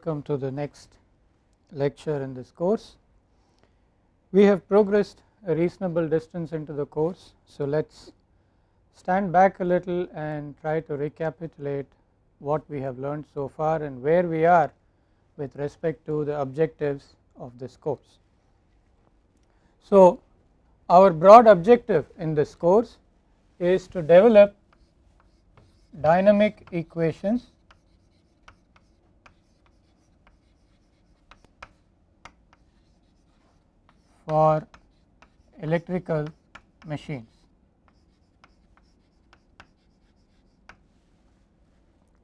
welcome to the next lecture in this course. We have progressed a reasonable distance into the course. So, let us stand back a little and try to recapitulate what we have learned so far and where we are with respect to the objectives of this course. So, our broad objective in this course is to develop dynamic equations for electrical machines.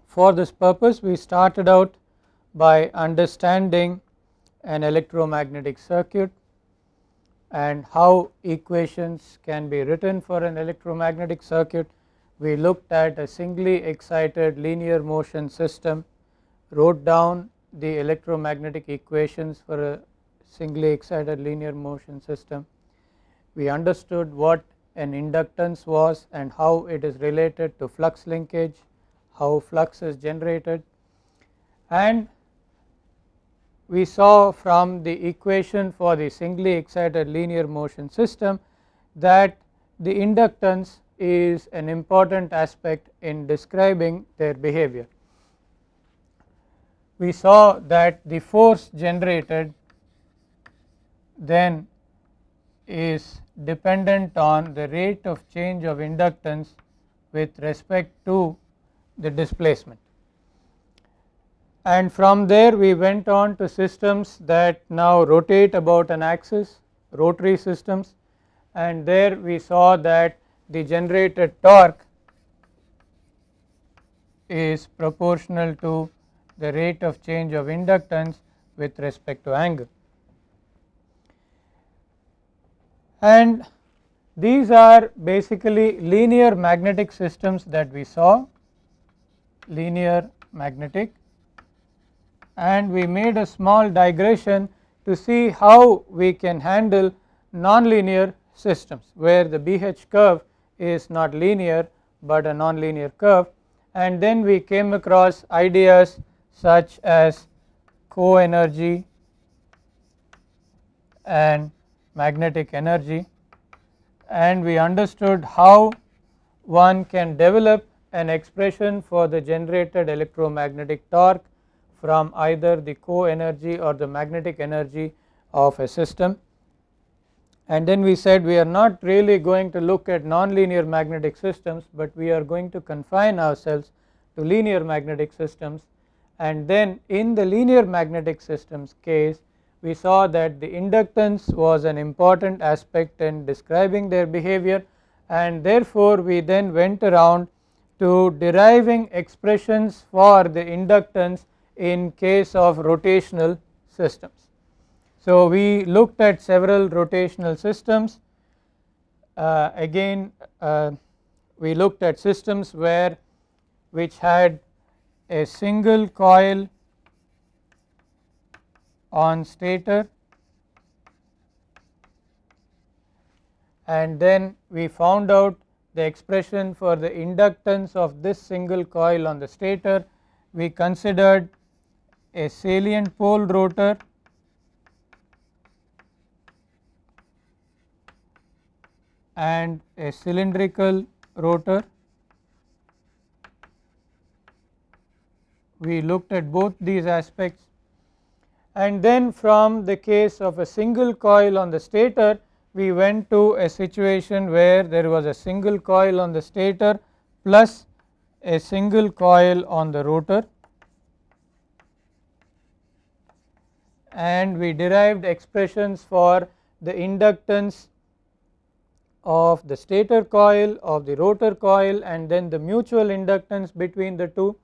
For this purpose we started out by understanding an electromagnetic circuit and how equations can be written for an electromagnetic circuit. We looked at a singly excited linear motion system, wrote down the electromagnetic equations for a singly excited linear motion system. We understood what an inductance was and how it is related to flux linkage, how flux is generated and we saw from the equation for the singly excited linear motion system that the inductance is an important aspect in describing their behavior. We saw that the force generated then is dependent on the rate of change of inductance with respect to the displacement. And from there we went on to systems that now rotate about an axis rotary systems and there we saw that the generated torque is proportional to the rate of change of inductance with respect to angle. and these are basically linear magnetic systems that we saw linear magnetic and we made a small digression to see how we can handle nonlinear systems where the BH curve is not linear but a nonlinear curve and then we came across ideas such as co-energy and magnetic energy and we understood how one can develop an expression for the generated electromagnetic torque from either the co-energy or the magnetic energy of a system. And then we said we are not really going to look at nonlinear magnetic systems, but we are going to confine ourselves to linear magnetic systems and then in the linear magnetic systems case we saw that the inductance was an important aspect in describing their behavior and therefore we then went around to deriving expressions for the inductance in case of rotational systems. So we looked at several rotational systems uh, again uh, we looked at systems where which had a single coil on stator and then we found out the expression for the inductance of this single coil on the stator. We considered a salient pole rotor and a cylindrical rotor. We looked at both these aspects and then from the case of a single coil on the stator we went to a situation where there was a single coil on the stator plus a single coil on the rotor and we derived expressions for the inductance of the stator coil of the rotor coil and then the mutual inductance between the two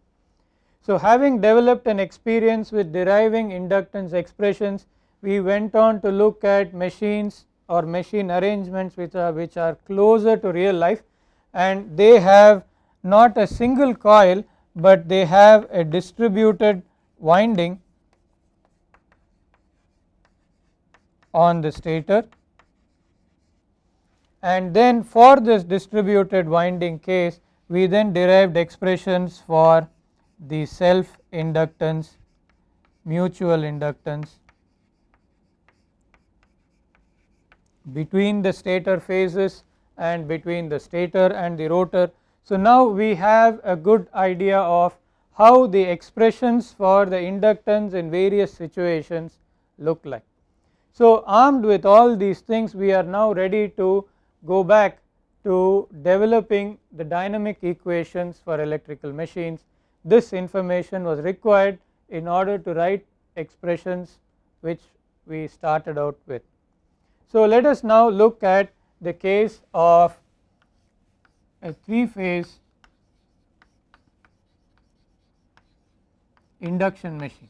so, having developed an experience with deriving inductance expressions we went on to look at machines or machine arrangements which are which are closer to real life and they have not a single coil but they have a distributed winding on the stator and then for this distributed winding case we then derived expressions for the self inductance, mutual inductance between the stator phases and between the stator and the rotor. So, now we have a good idea of how the expressions for the inductance in various situations look like. So, armed with all these things we are now ready to go back to developing the dynamic equations for electrical machines this information was required in order to write expressions which we started out with. So, let us now look at the case of a 3 phase induction machine.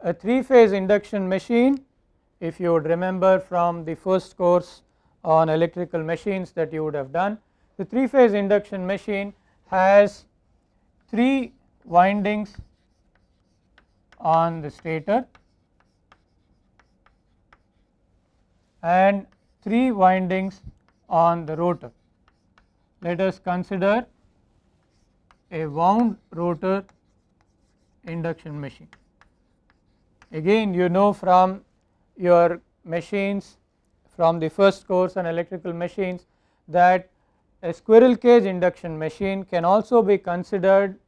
A 3 phase induction machine if you would remember from the first course on electrical machines that you would have done. The 3 phase induction machine has 3 windings on the stator and 3 windings on the rotor. Let us consider a wound rotor induction machine. Again you know from your machines from the first course on electrical machines that a squirrel cage induction machine can also be considered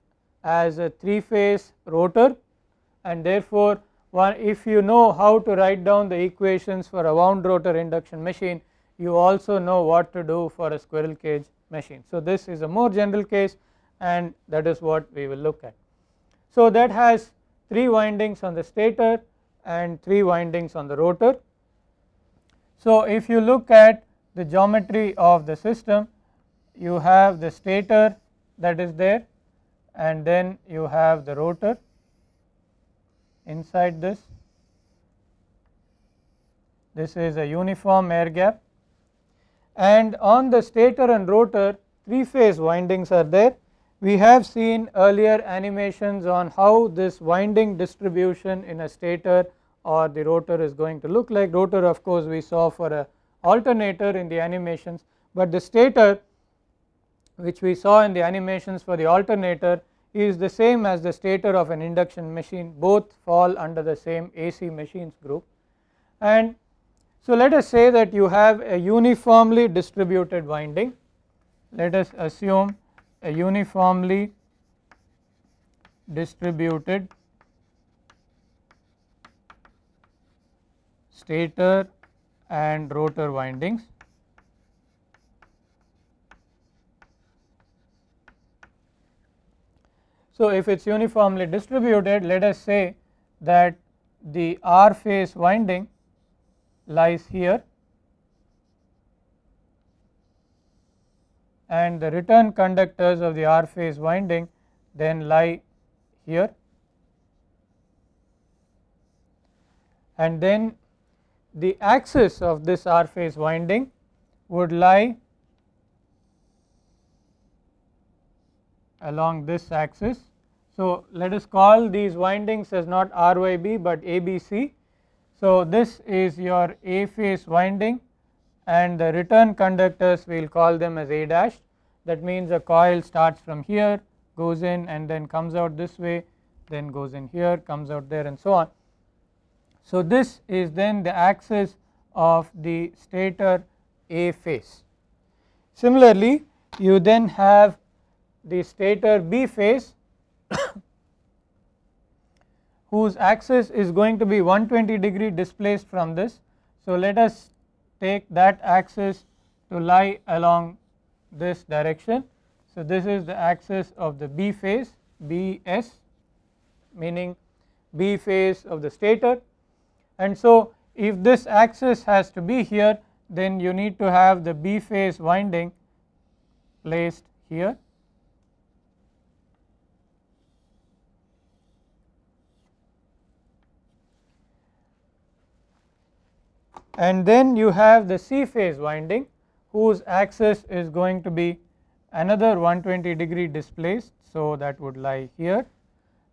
as a three phase rotor and therefore one if you know how to write down the equations for a wound rotor induction machine you also know what to do for a squirrel cage machine. So, this is a more general case and that is what we will look at. So, that has 3 windings on the stator and 3 windings on the rotor so, if you look at the geometry of the system you have the stator that is there and then you have the rotor inside this. This is a uniform air gap and on the stator and rotor three phase windings are there. We have seen earlier animations on how this winding distribution in a stator or the rotor is going to look like. Rotor of course we saw for a alternator in the animations but the stator which we saw in the animations for the alternator is the same as the stator of an induction machine both fall under the same AC machines group. And so let us say that you have a uniformly distributed winding let us assume a uniformly distributed stator and rotor windings So, if it is uniformly distributed let us say that the R phase winding lies here and the return conductors of the R phase winding then lie here and then the axis of this R phase winding would lie along this axis. So, let us call these windings as not RYB but ABC. So, this is your A phase winding and the return conductors we will call them as A dash. That means a coil starts from here, goes in and then comes out this way, then goes in here, comes out there and so on. So, this is then the axis of the stator A phase. Similarly, you then have the stator B phase whose axis is going to be 120 degree displaced from this. So, let us take that axis to lie along this direction. So, this is the axis of the B phase BS meaning B phase of the stator and so if this axis has to be here then you need to have the B phase winding placed here. And then you have the C phase winding whose axis is going to be another 120 degree displaced. So, that would lie here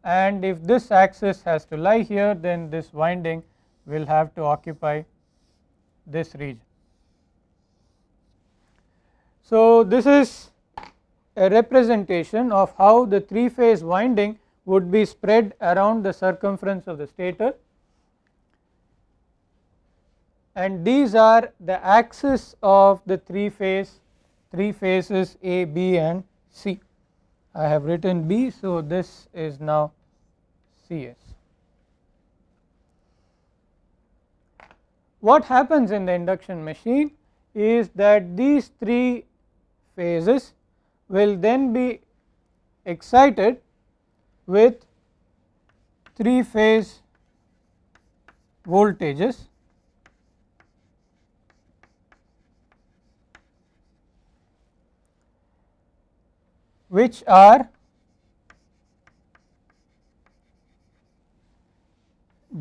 and if this axis has to lie here then this winding will have to occupy this region. So, this is a representation of how the three phase winding would be spread around the circumference of the stator and these are the axes of the three phase three phases A, B and C. I have written B so this is now CS. What happens in the induction machine is that these three phases will then be excited with three phase voltages which are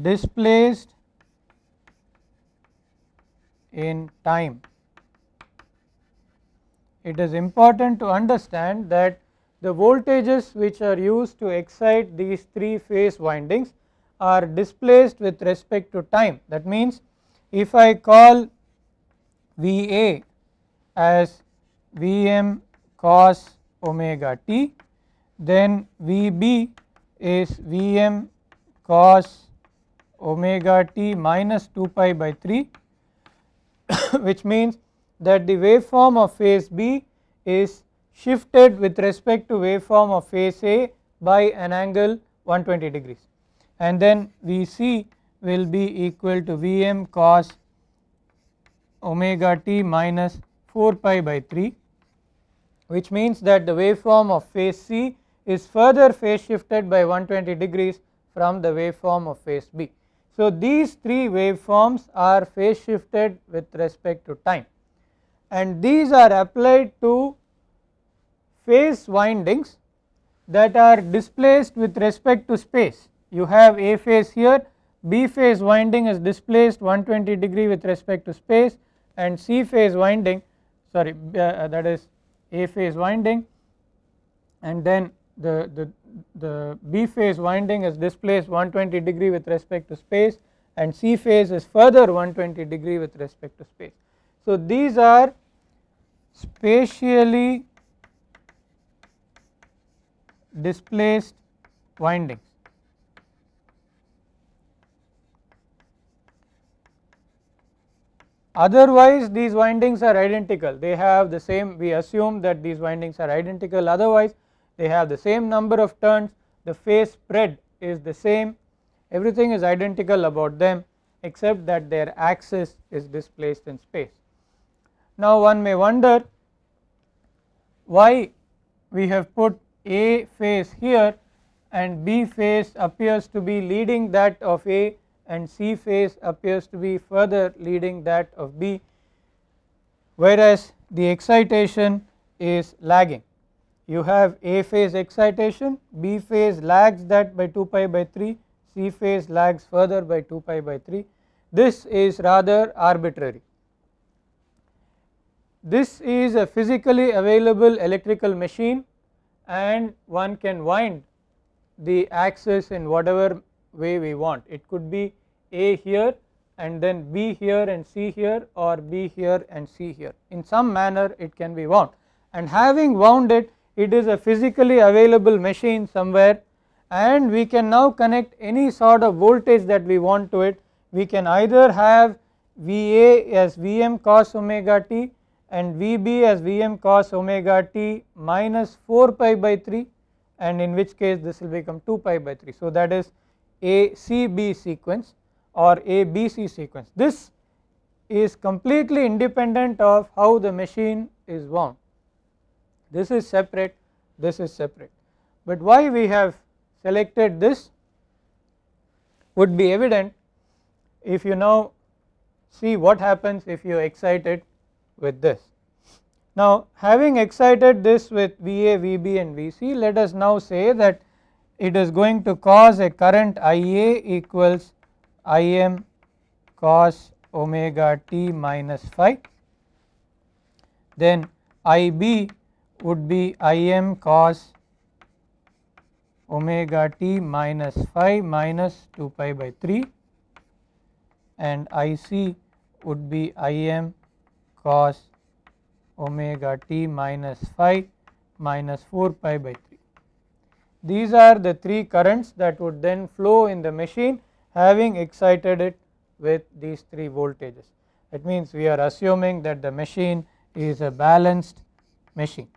displaced in time. It is important to understand that the voltages which are used to excite these three phase windings are displaced with respect to time. That means, if I call Va as Vm cos omega t, then Vb is Vm cos omega t minus 2 pi by 3 which means that the waveform of phase B is shifted with respect to waveform of phase A by an angle 120 degrees and then Vc will be equal to Vm cos omega t minus 4 pi by 3 which means that the waveform of phase C is further phase shifted by 120 degrees from the waveform of phase B. So, these three waveforms are phase shifted with respect to time and these are applied to phase windings that are displaced with respect to space. You have A phase here, B phase winding is displaced 120 degree with respect to space and C phase winding sorry uh, that is A phase winding and then the, the, the B phase winding is displaced 120 degree with respect to space and C phase is further 120 degree with respect to space. So these are spatially displaced windings. Otherwise these windings are identical they have the same we assume that these windings are identical otherwise they have the same number of turns, the phase spread is the same, everything is identical about them except that their axis is displaced in space. Now one may wonder why we have put A phase here and B phase appears to be leading that of A and C phase appears to be further leading that of B whereas the excitation is lagging you have A phase excitation, B phase lags that by 2 pi by 3, C phase lags further by 2 pi by 3. This is rather arbitrary. This is a physically available electrical machine and one can wind the axis in whatever way we want. It could be A here and then B here and C here or B here and C here. In some manner it can be wound and having wound it it is a physically available machine somewhere and we can now connect any sort of voltage that we want to it. We can either have Va as Vm cos omega t and Vb as Vm cos omega t minus 4 pi by 3 and in which case this will become 2 pi by 3. So, that is ACB sequence or ABC sequence. This is completely independent of how the machine is wound this is separate, this is separate. But why we have selected this would be evident if you now see what happens if you excite it with this. Now having excited this with VA, VB and VC let us now say that it is going to cause a current IA equals Im cos omega t minus phi then IB would be I m cos omega t minus phi minus 2 pi by 3 and I c would be I m cos omega t minus phi minus 4 pi by 3. These are the three currents that would then flow in the machine having excited it with these three voltages. That means we are assuming that the machine is a balanced machine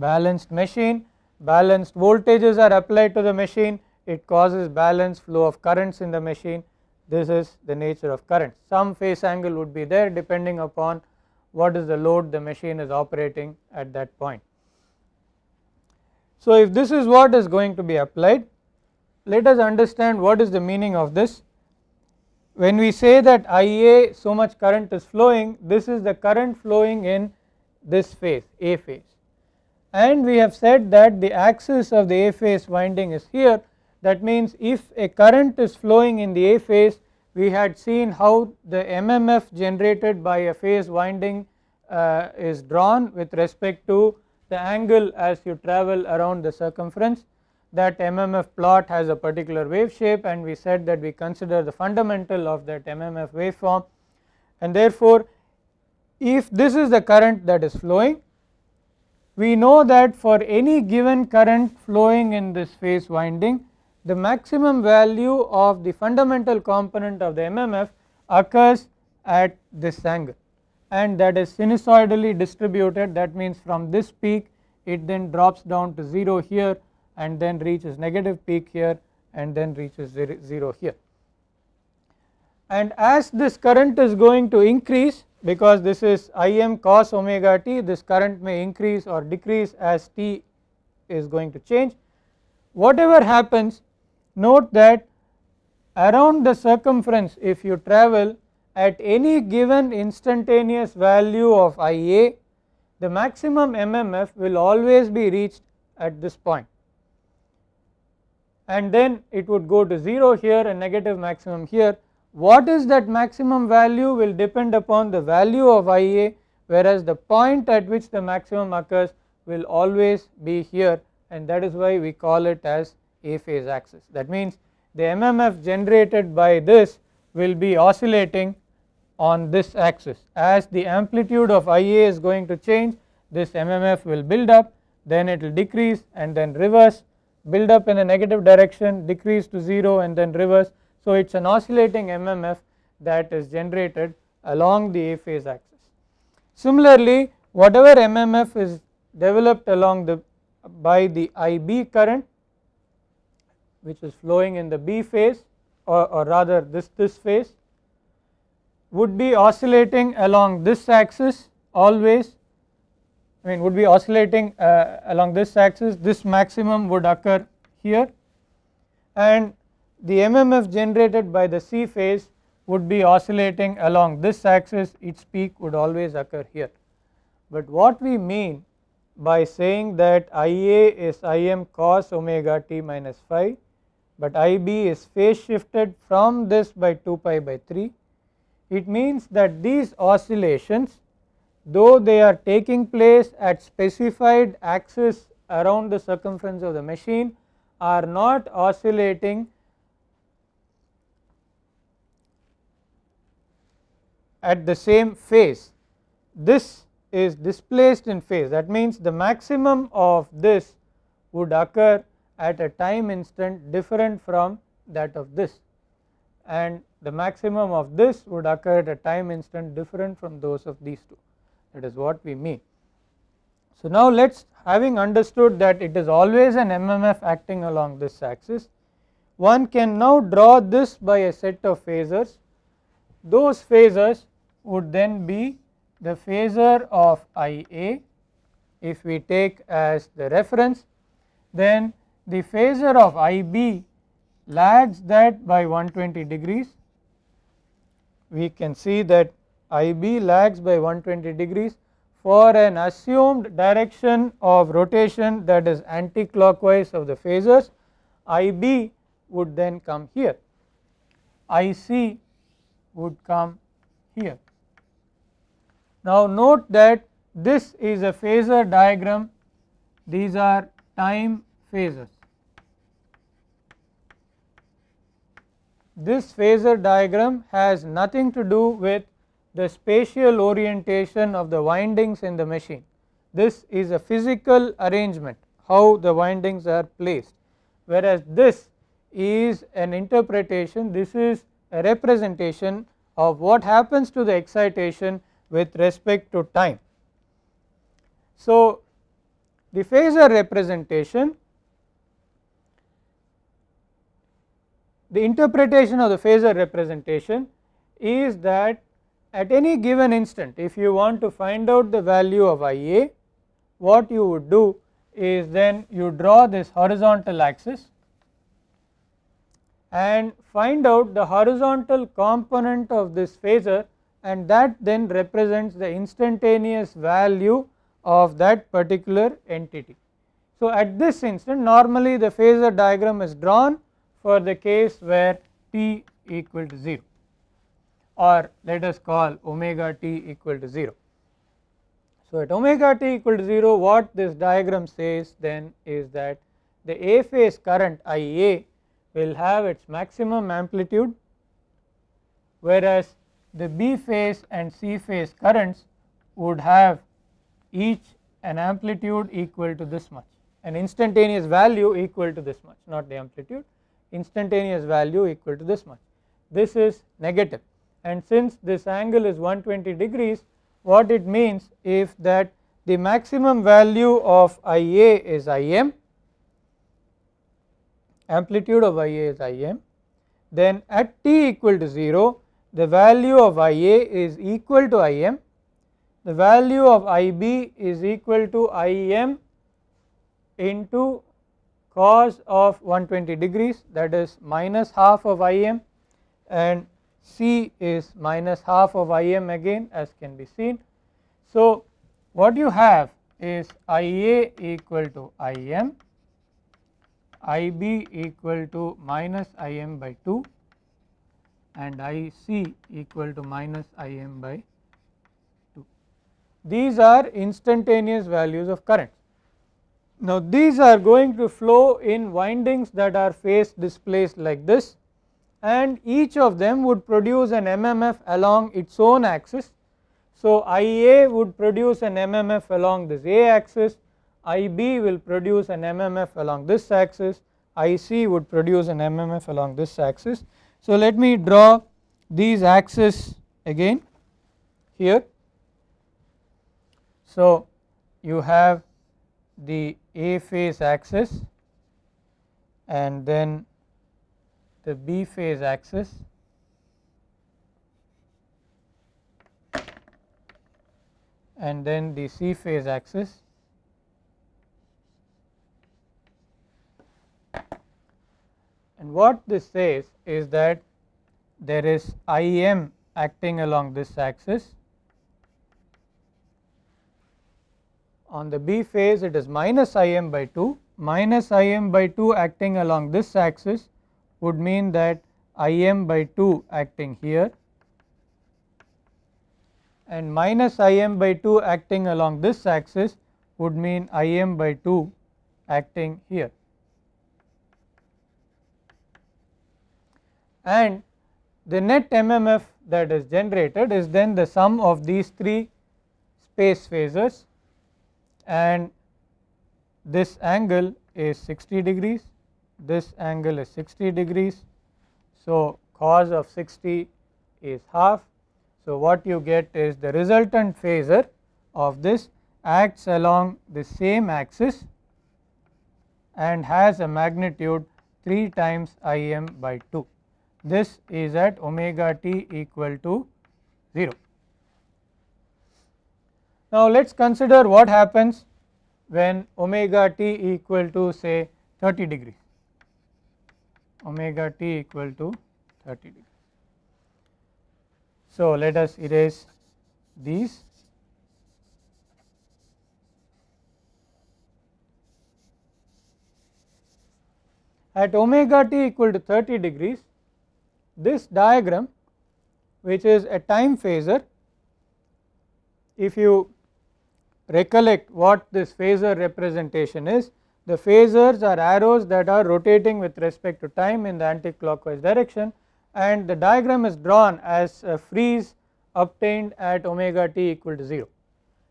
balanced machine, balanced voltages are applied to the machine, it causes balanced flow of currents in the machine. This is the nature of current. Some phase angle would be there depending upon what is the load the machine is operating at that point. So, if this is what is going to be applied, let us understand what is the meaning of this. When we say that Ia so much current is flowing, this is the current flowing in this phase A phase and we have said that the axis of the A phase winding is here that means if a current is flowing in the A phase we had seen how the MMF generated by a phase winding uh, is drawn with respect to the angle as you travel around the circumference that MMF plot has a particular wave shape and we said that we consider the fundamental of that MMF waveform and therefore if this is the current that is flowing we know that for any given current flowing in this phase winding the maximum value of the fundamental component of the MMF occurs at this angle and that is sinusoidally distributed that means from this peak it then drops down to 0 here and then reaches negative peak here and then reaches 0 here. And as this current is going to increase because this is Im cos omega t this current may increase or decrease as t is going to change. Whatever happens note that around the circumference if you travel at any given instantaneous value of Ia the maximum MMF will always be reached at this point and then it would go to 0 here and negative maximum here what is that maximum value will depend upon the value of Ia whereas the point at which the maximum occurs will always be here and that is why we call it as A phase axis. That means the MMF generated by this will be oscillating on this axis. As the amplitude of Ia is going to change this MMF will build up then it will decrease and then reverse build up in a negative direction decrease to 0 and then reverse so, it is an oscillating MMF that is generated along the A phase axis. Similarly, whatever MMF is developed along the by the IB current which is flowing in the B phase or, or rather this this phase would be oscillating along this axis always I mean would be oscillating uh, along this axis this maximum would occur here and the MMF generated by the C phase would be oscillating along this axis its peak would always occur here. But what we mean by saying that Ia is Im cos omega t minus phi but Ib is phase shifted from this by 2 pi by 3. It means that these oscillations though they are taking place at specified axis around the circumference of the machine are not oscillating at the same phase this is displaced in phase that means the maximum of this would occur at a time instant different from that of this and the maximum of this would occur at a time instant different from those of these two that is what we mean. So, now let us having understood that it is always an MMF acting along this axis one can now draw this by a set of phasors those phasors would then be the phasor of IA if we take as the reference then the phasor of IB lags that by 120 degrees. We can see that IB lags by 120 degrees for an assumed direction of rotation that is anticlockwise of the phasors IB would then come here IC would come here now note that this is a phasor diagram, these are time phases. This phasor diagram has nothing to do with the spatial orientation of the windings in the machine. This is a physical arrangement how the windings are placed whereas this is an interpretation this is a representation of what happens to the excitation with respect to time. So, the phasor representation the interpretation of the phasor representation is that at any given instant if you want to find out the value of Ia what you would do is then you draw this horizontal axis and find out the horizontal component of this phasor and that then represents the instantaneous value of that particular entity. So, at this instant normally the phasor diagram is drawn for the case where t equal to 0 or let us call omega t equal to 0. So, at omega t equal to 0 what this diagram says then is that the A phase current IA will have its maximum amplitude whereas the B phase and C phase currents would have each an amplitude equal to this much an instantaneous value equal to this much not the amplitude instantaneous value equal to this much this is negative and since this angle is 120 degrees what it means if that the maximum value of Ia is Im amplitude of Ia is Im then at t equal to 0 the value of I a is equal to I m, the value of I b is equal to I m into cos of 120 degrees that is minus half of I m and C is minus half of I m again as can be seen. So, what you have is I a equal to I m, I b equal to minus I m by 2 and I c equal to minus I m by 2. These are instantaneous values of current. Now these are going to flow in windings that are phase displaced like this and each of them would produce an MMF along its own axis. So IA would produce an MMF along this A axis, IB will produce an MMF along this axis, IC would produce an MMF along this axis so, let me draw these axes again here. So, you have the A phase axis and then the B phase axis and then the C phase axis And what this says is that there is I m acting along this axis. On the B phase it is minus I m by 2, minus I m by 2 acting along this axis would mean that I m by 2 acting here and minus I m by 2 acting along this axis would mean I m by 2 acting here. and the net MMF that is generated is then the sum of these three space phases and this angle is 60 degrees, this angle is 60 degrees. So, cos of 60 is half. So, what you get is the resultant phasor of this acts along the same axis and has a magnitude 3 times Im by 2 this is at omega t equal to 0. Now, let us consider what happens when omega t equal to say 30 degree, omega t equal to 30 degree. So, let us erase these at omega t equal to 30 degrees this diagram which is a time phasor if you recollect what this phasor representation is the phasors are arrows that are rotating with respect to time in the anticlockwise direction and the diagram is drawn as a freeze obtained at omega t equal to 0.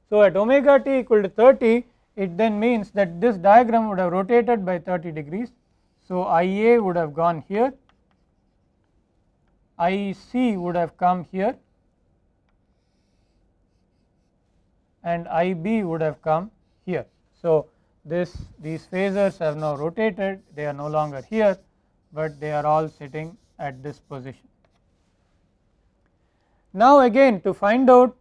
So, at omega t equal to 30 it then means that this diagram would have rotated by 30 degrees. So, I a would have gone here I c would have come here and I b would have come here. So, this these phasors have now rotated they are no longer here, but they are all sitting at this position. Now again to find out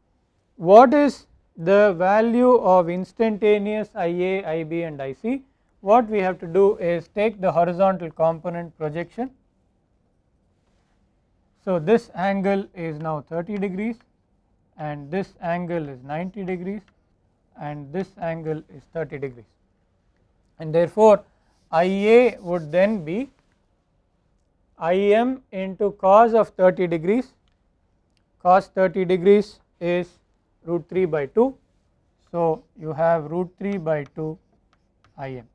what is the value of instantaneous IA, IB and IC, what we have to do is take the horizontal component projection so, this angle is now 30 degrees and this angle is 90 degrees and this angle is 30 degrees and therefore, IA would then be IM into cos of 30 degrees cos 30 degrees is root 3 by 2. So, you have root 3 by 2 IM.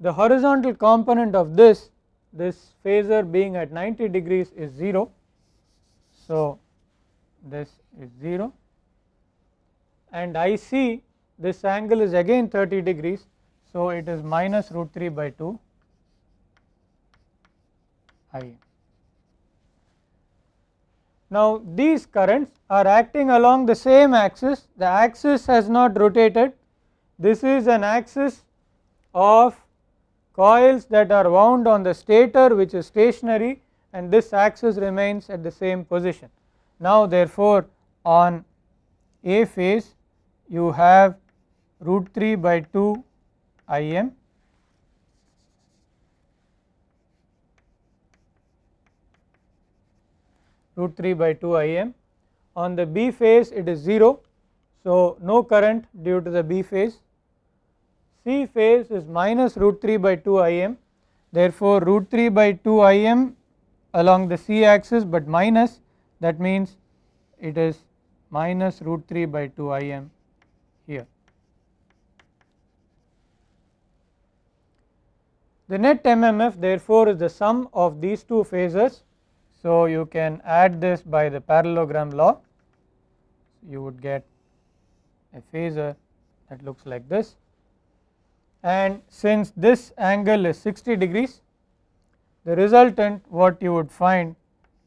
The horizontal component of this this phasor being at 90 degrees is 0. So, this is 0 and IC this angle is again 30 degrees. So, it is minus root 3 by 2 I. Now, these currents are acting along the same axis, the axis has not rotated, this is an axis of coils that are wound on the stator which is stationary and this axis remains at the same position. Now therefore, on A phase you have root 3 by 2 I m root 3 by 2 I m on the B phase it is 0. So, no current due to the B phase C phase is minus root 3 by 2 Im therefore root 3 by 2 Im along the C axis but minus that means it is minus root 3 by 2 Im here. The net MMF therefore is the sum of these two phases. So, you can add this by the parallelogram law you would get a phase that looks like this and since this angle is 60 degrees the resultant what you would find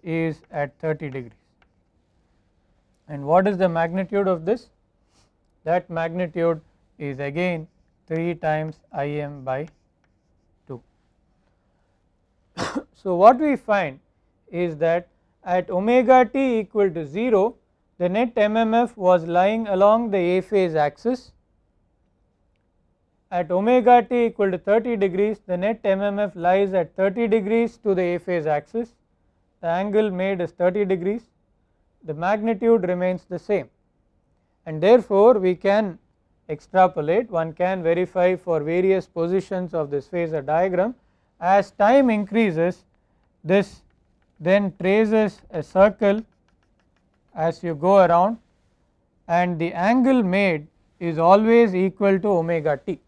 is at 30 degrees. And what is the magnitude of this? That magnitude is again 3 times I m by 2. so, what we find is that at omega t equal to 0 the net MMF was lying along the A phase axis at omega t equal to 30 degrees the net MMF lies at 30 degrees to the A phase axis. The angle made is 30 degrees, the magnitude remains the same and therefore, we can extrapolate one can verify for various positions of this phasor diagram as time increases this then traces a circle as you go around and the angle made is always equal to omega t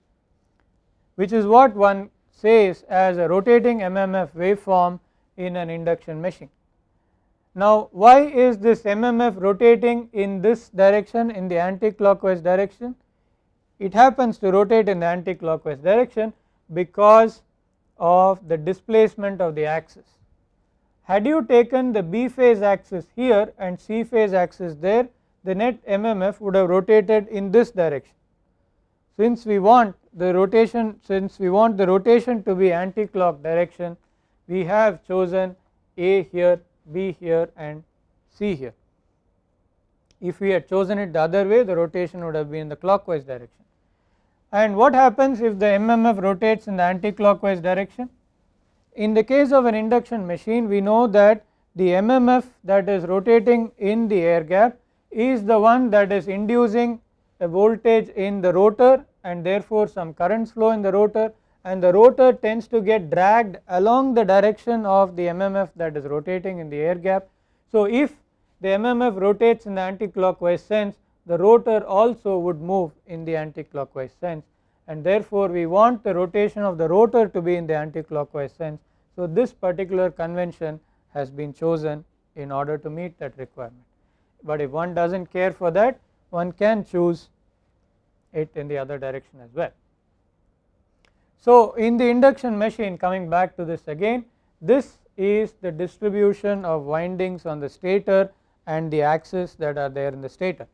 which is what one says as a rotating MMF waveform in an induction machine. Now why is this MMF rotating in this direction in the anti-clockwise direction? It happens to rotate in the anti-clockwise direction because of the displacement of the axis. Had you taken the B phase axis here and C phase axis there, the net MMF would have rotated in this direction. Since we want the rotation since we want the rotation to be anti-clock direction we have chosen A here, B here and C here. If we had chosen it the other way the rotation would have been in the clockwise direction. And what happens if the MMF rotates in the anti-clockwise direction? In the case of an induction machine we know that the MMF that is rotating in the air gap is the one that is inducing a voltage in the rotor and therefore some currents flow in the rotor and the rotor tends to get dragged along the direction of the MMF that is rotating in the air gap. So, if the MMF rotates in the anticlockwise sense the rotor also would move in the anticlockwise sense and therefore we want the rotation of the rotor to be in the anticlockwise sense. So, this particular convention has been chosen in order to meet that requirement, but if one does not care for that one can choose it in the other direction as well. So in the induction machine coming back to this again this is the distribution of windings on the stator and the axes that are there in the stator.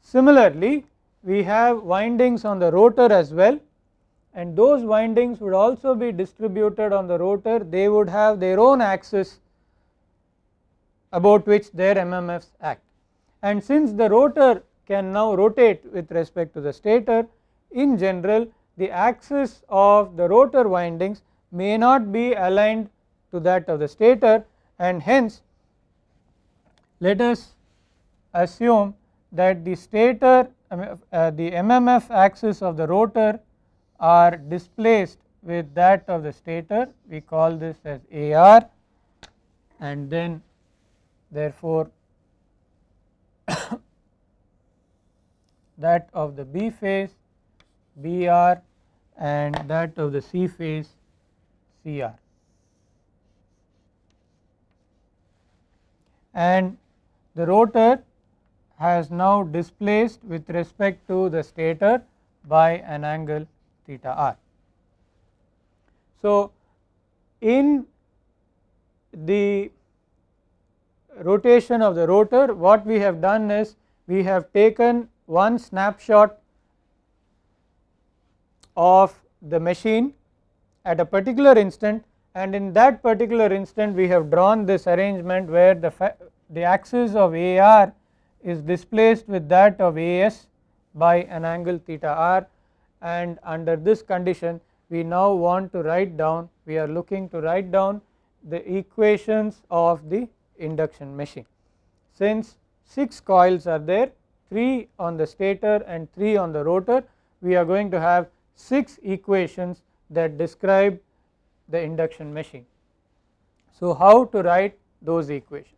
Similarly we have windings on the rotor as well and those windings would also be distributed on the rotor they would have their own axis about which their MMFs act and since the rotor can now rotate with respect to the stator. In general the axis of the rotor windings may not be aligned to that of the stator and hence let us assume that the stator uh, the MMF axis of the rotor are displaced with that of the stator we call this as AR and then therefore that of the B phase BR and that of the C phase CR. And the rotor has now displaced with respect to the stator by an angle theta r. So, in the rotation of the rotor what we have done is we have taken one snapshot of the machine at a particular instant and in that particular instant we have drawn this arrangement where the, the axis of AR is displaced with that of AS by an angle theta r and under this condition we now want to write down we are looking to write down the equations of the induction machine. Since 6 coils are there 3 on the stator and 3 on the rotor we are going to have 6 equations that describe the induction machine. So, how to write those equations?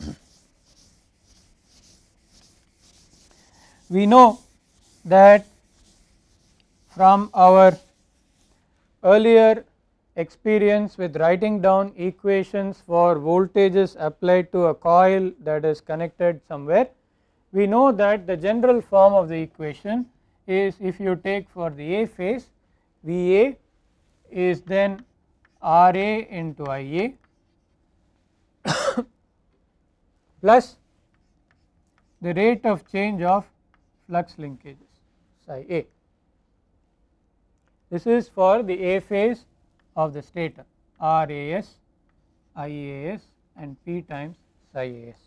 We know that from our earlier experience with writing down equations for voltages applied to a coil that is connected somewhere. We know that the general form of the equation is if you take for the A phase VA is then RA into IA plus the rate of change of flux linkages psi A. This is for the A phase of the stator RAS, IAS and P times psi AS.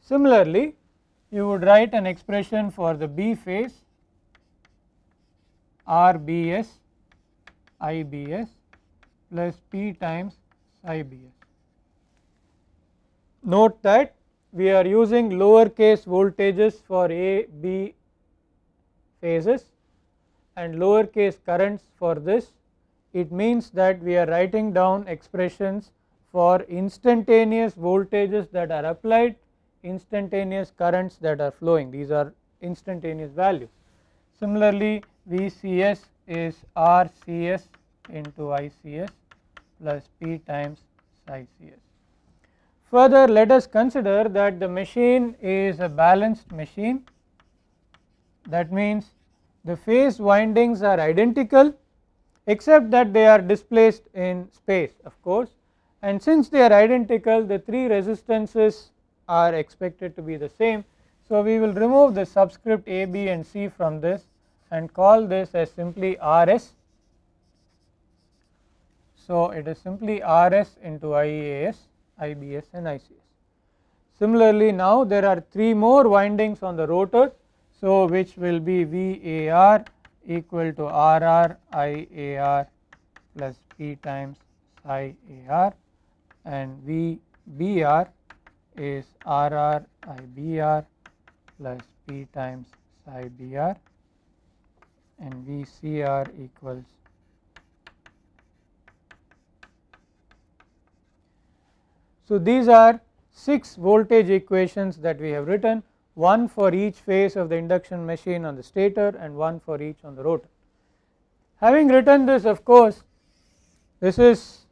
Similarly, you would write an expression for the B phase RBS, IBS plus P times psi BS. Note that we are using lowercase voltages for A, B phases and lowercase currents for this it means that we are writing down expressions for instantaneous voltages that are applied, instantaneous currents that are flowing, these are instantaneous values. Similarly, VCS is RCS into ICS plus P times ICS. Further, let us consider that the machine is a balanced machine, that means the phase windings are identical except that they are displaced in space of course and since they are identical the three resistances are expected to be the same. So, we will remove the subscript a, b and c from this and call this as simply R s. So, it is simply R s into I a s, I b s and I c s. Similarly, now there are three more windings on the rotor. So, which will be V a r equal to R R I A R plus P times psi A R and V B R is R R I B R plus P times psi B R and V C R equals So, these are 6 voltage equations that we have written one for each phase of the induction machine on the stator and one for each on the rotor. Having written this of course this is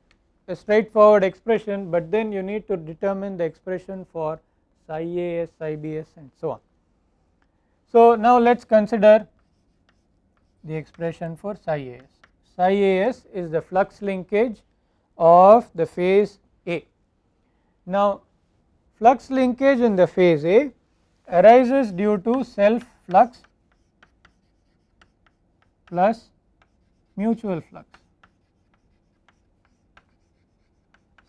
a straightforward expression but then you need to determine the expression for psi as, psi bs and so on. So now let us consider the expression for psi as. Psi as is the flux linkage of the phase A. Now flux linkage in the phase A arises due to self flux plus mutual flux.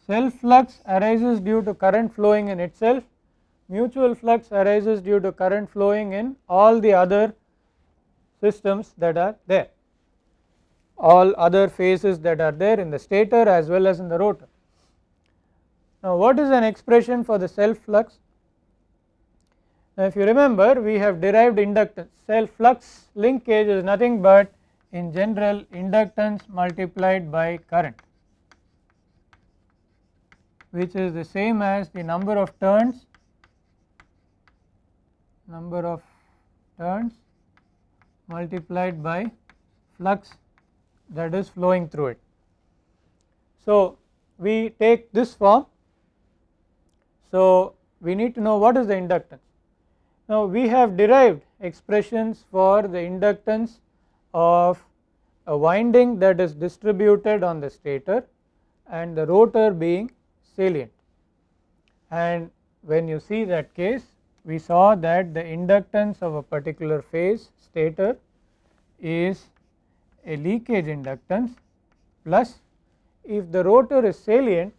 Self flux arises due to current flowing in itself, mutual flux arises due to current flowing in all the other systems that are there, all other phases that are there in the stator as well as in the rotor. Now, what is an expression for the self flux? Now, if you remember we have derived inductance cell flux linkage is nothing but in general inductance multiplied by current which is the same as the number of turns number of turns multiplied by flux that is flowing through it. So, we take this form. So, we need to know what is the inductance now we have derived expressions for the inductance of a winding that is distributed on the stator and the rotor being salient. And when you see that case we saw that the inductance of a particular phase stator is a leakage inductance plus if the rotor is salient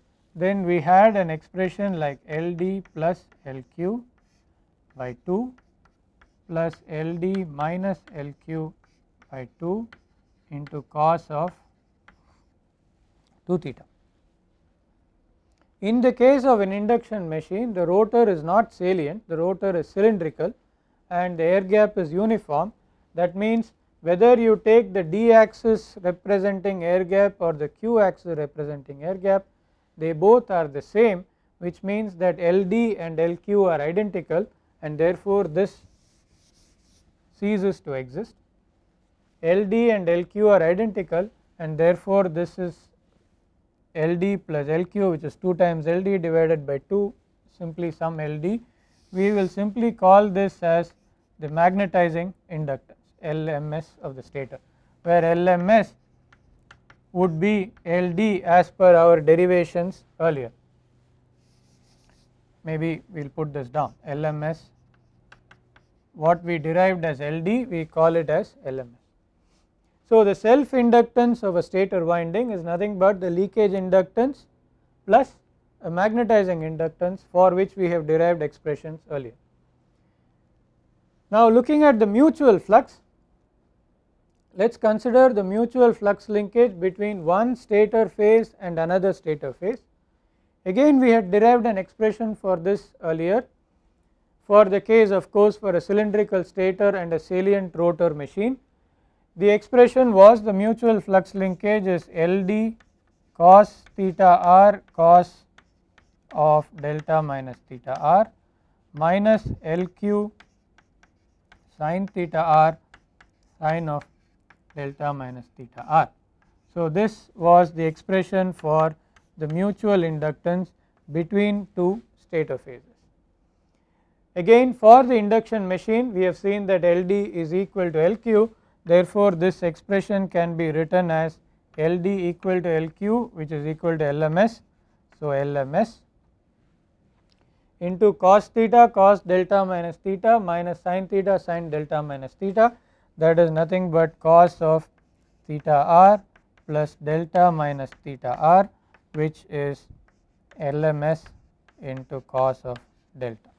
then we had an expression like LD plus LQ by 2 plus LD minus LQ by 2 into cos of 2 theta. In the case of an induction machine the rotor is not salient, the rotor is cylindrical and the air gap is uniform that means whether you take the d axis representing air gap or the q axis representing air gap they both are the same which means that LD and LQ are identical and therefore this ceases to exist. LD and LQ are identical and therefore this is LD plus LQ which is 2 times LD divided by 2 simply some LD. We will simply call this as the magnetizing inductance LMS of the stator where LMS would be LD as per our derivations earlier. Maybe we will put this down LMS what we derived as LD we call it as LMS. So, the self inductance of a stator winding is nothing but the leakage inductance plus a magnetizing inductance for which we have derived expressions earlier. Now looking at the mutual flux, let us consider the mutual flux linkage between one stator phase and another stator phase. Again we had derived an expression for this earlier for the case of course for a cylindrical stator and a salient rotor machine. The expression was the mutual flux linkage is LD cos theta r cos of delta minus theta r minus LQ sin theta r sin of delta minus theta r. So, this was the expression for the mutual inductance between two stator phases. Again for the induction machine we have seen that LD is equal to LQ therefore this expression can be written as LD equal to LQ which is equal to LMS. So, LMS into cos theta cos delta minus theta minus sin theta sin delta minus theta that is nothing but cos of theta r plus delta minus theta r which is LMS into cos of delta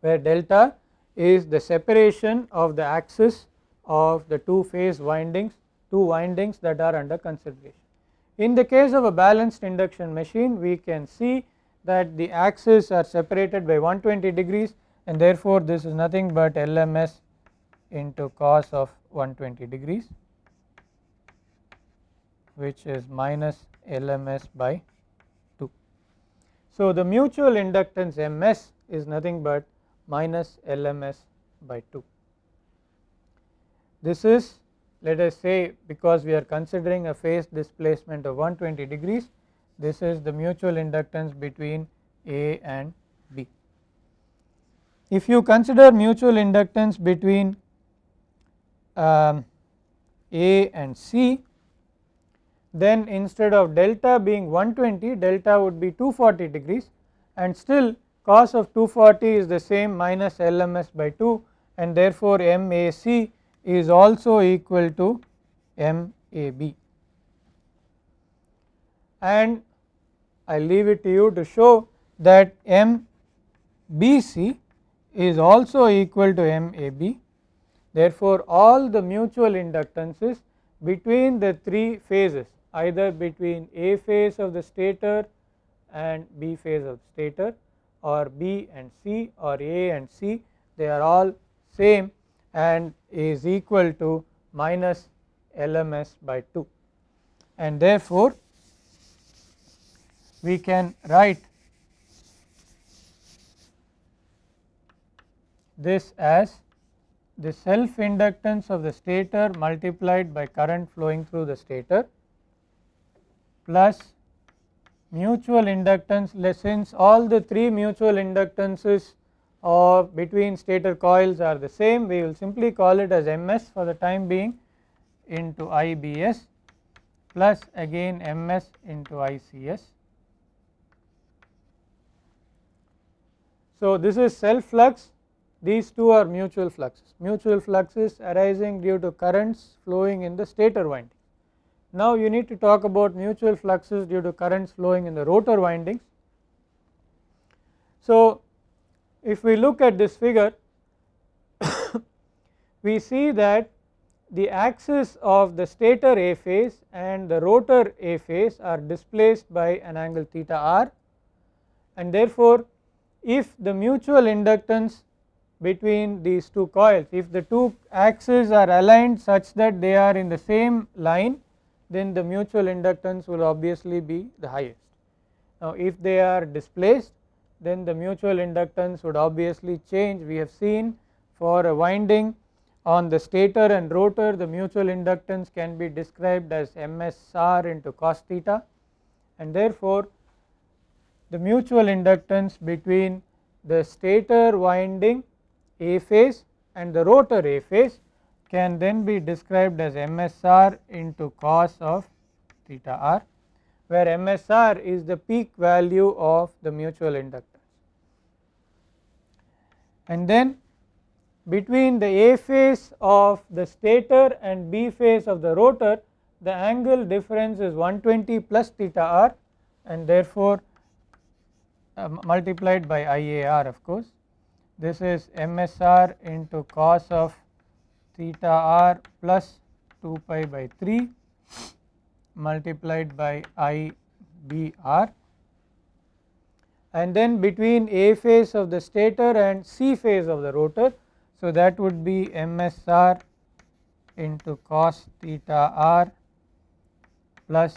where delta is the separation of the axis of the two phase windings, two windings that are under consideration. In the case of a balanced induction machine, we can see that the axes are separated by 120 degrees and therefore this is nothing but LMS into cos of 120 degrees which is minus LMS by 2. So, the mutual inductance MS is nothing but minus LMS by 2. This is let us say because we are considering a phase displacement of 120 degrees this is the mutual inductance between A and B. If you consider mutual inductance between um, A and C then instead of delta being 120 delta would be 240 degrees and still cos of 240 is the same minus LMS by 2 and therefore MAC is also equal to MAB. And I leave it to you to show that MBC is also equal to MAB. Therefore, all the mutual inductances between the three phases either between A phase of the stator and B phase of the stator or B and C or A and C they are all same and is equal to minus LMS by 2 and therefore we can write this as the self inductance of the stator multiplied by current flowing through the stator plus mutual inductance since all the three mutual inductances or between stator coils are the same we will simply call it as ms for the time being into ibs plus again ms into ics. So this is self flux these two are mutual fluxes mutual fluxes arising due to currents flowing in the stator winding now you need to talk about mutual fluxes due to currents flowing in the rotor windings. So if we look at this figure we see that the axis of the stator A phase and the rotor A phase are displaced by an angle theta r and therefore if the mutual inductance between these two coils if the two axes are aligned such that they are in the same line then the mutual inductance will obviously be the highest. Now if they are displaced then the mutual inductance would obviously change we have seen for a winding on the stator and rotor the mutual inductance can be described as MSR into cos theta and therefore the mutual inductance between the stator winding A phase and the rotor A phase can then be described as MSR into cos of theta r where MSR is the peak value of the mutual inductance. And then between the A phase of the stator and B phase of the rotor the angle difference is 120 plus theta r and therefore uh, multiplied by IAR of course this is MSR into cos of theta r plus 2 pi by 3 multiplied by i b r and then between A phase of the stator and C phase of the rotor. So, that would be MSR into cos theta r plus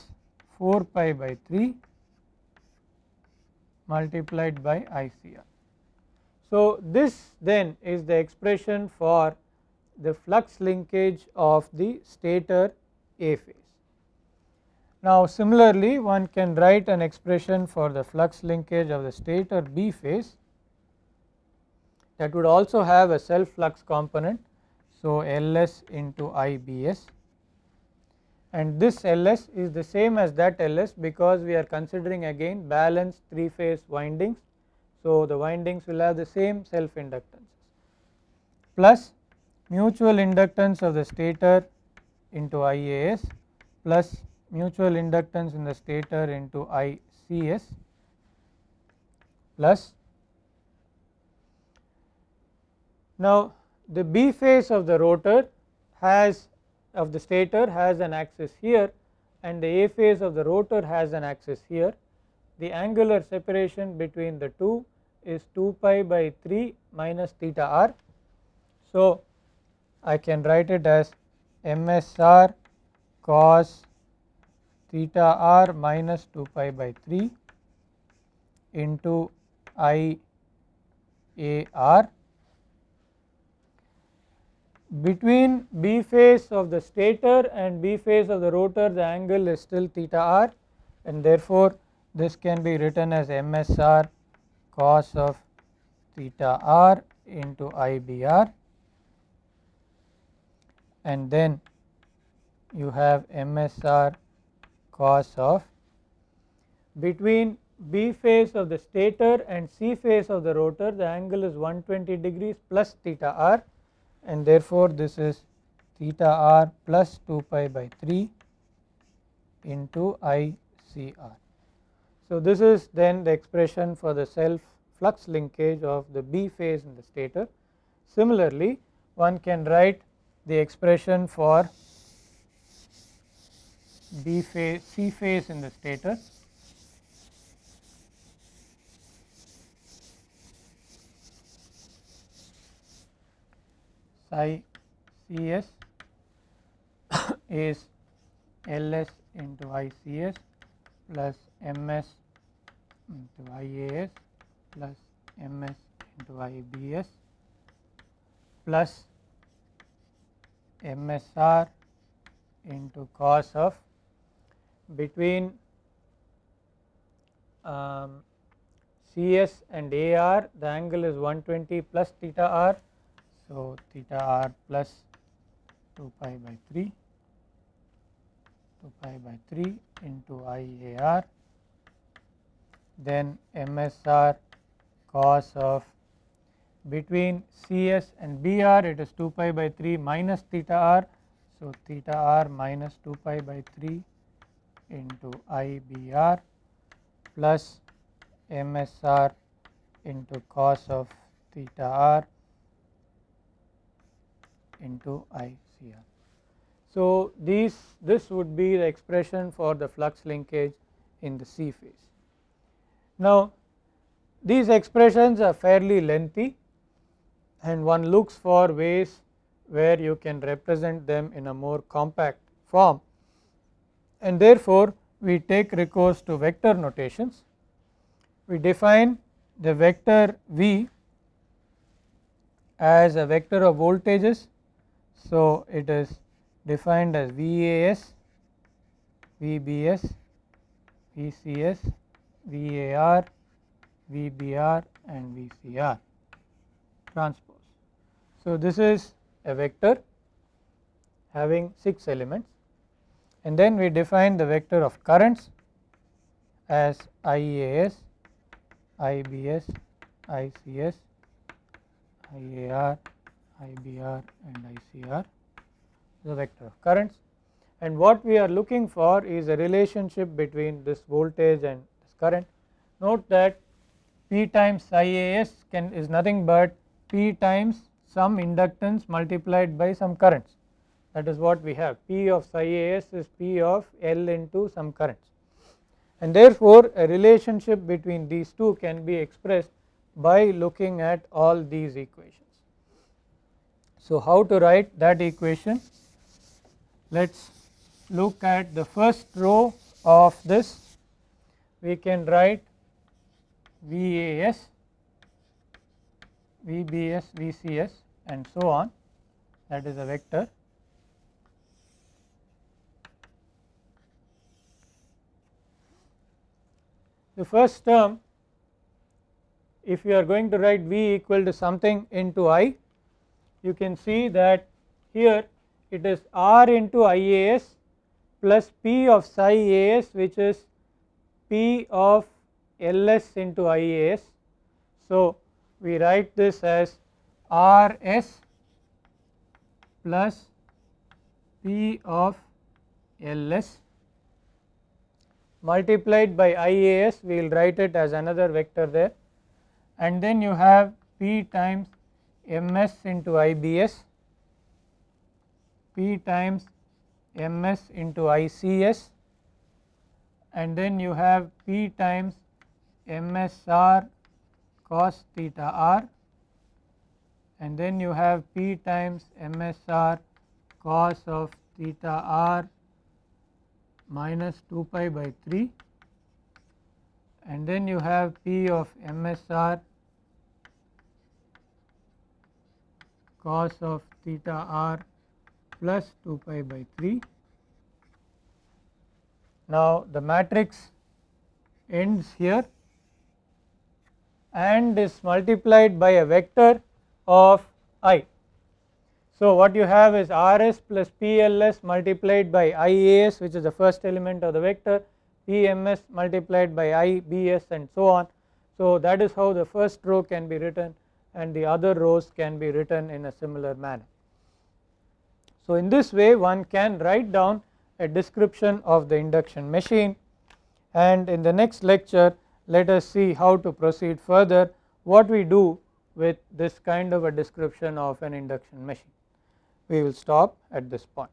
4 pi by 3 multiplied by ICR. So, this then is the expression for the flux linkage of the stator A phase. Now similarly one can write an expression for the flux linkage of the stator B phase that would also have a self flux component. So LS into IBS and this LS is the same as that LS because we are considering again balanced 3 phase windings. So the windings will have the same self inductance. plus mutual inductance of the stator into IAS plus mutual inductance in the stator into ICS plus. Now, the B phase of the rotor has of the stator has an axis here and the A phase of the rotor has an axis here. The angular separation between the two is 2 pi by 3 minus theta r. So, I can write it as MSR cos theta r minus 2 pi by 3 into I A r between B phase of the stator and B phase of the rotor the angle is still theta r and therefore this can be written as MSR cos of theta r into IBR and then you have MSR cos of between B phase of the stator and C phase of the rotor the angle is 120 degrees plus theta r and therefore this is theta r plus 2 pi by 3 into I C r. So this is then the expression for the self flux linkage of the B phase in the stator. Similarly one can write the expression for B phase C phase in the stator psi Cs is Ls into Ics plus Ms into Ias plus Ms into Ibs plus MSR into cos of between um, CS and AR the angle is 120 plus theta r. So, theta r plus 2 pi by 3 2 pi by 3 into IAR then MSR cos of between Cs and Br it is 2 pi by 3 minus theta r. So, theta r minus 2 pi by 3 into IBr plus MSR into cos of theta r into ICR. So, these this would be the expression for the flux linkage in the C phase. Now, these expressions are fairly lengthy and one looks for ways where you can represent them in a more compact form and therefore, we take recourse to vector notations. We define the vector V as a vector of voltages. So, it is defined as VAS, VBS, VCS, VAR, VBR and VCR transpose. So, this is a vector having 6 elements and then we define the vector of currents as IAS, IBS, ICS, IAR, IBR and ICR the vector of currents and what we are looking for is a relationship between this voltage and this current. Note that P times IAS can is nothing but P times some inductance multiplied by some currents that is what we have P of psi AS is P of L into some currents and therefore a relationship between these two can be expressed by looking at all these equations. So how to write that equation? Let us look at the first row of this we can write VAS, VBS, VCS and so on that is a vector the first term if you are going to write v equal to something into i you can see that here it is r into ias plus p of psi as which is p of ls into ias so we write this as R s plus P of L s multiplied by I A s we will write it as another vector there and then you have P times M s into I B s P times M s into I C s and then you have P times M s r cos theta r and then you have P times MSR cos of theta r minus 2 pi by 3 and then you have P of MSR cos of theta r plus 2 pi by 3. Now the matrix ends here and is multiplied by a vector of I. So what you have is RS plus PLS multiplied by IAS which is the first element of the vector PMS multiplied by IBS and so on. So that is how the first row can be written and the other rows can be written in a similar manner. So in this way one can write down a description of the induction machine and in the next lecture let us see how to proceed further what we do with this kind of a description of an induction machine. We will stop at this point.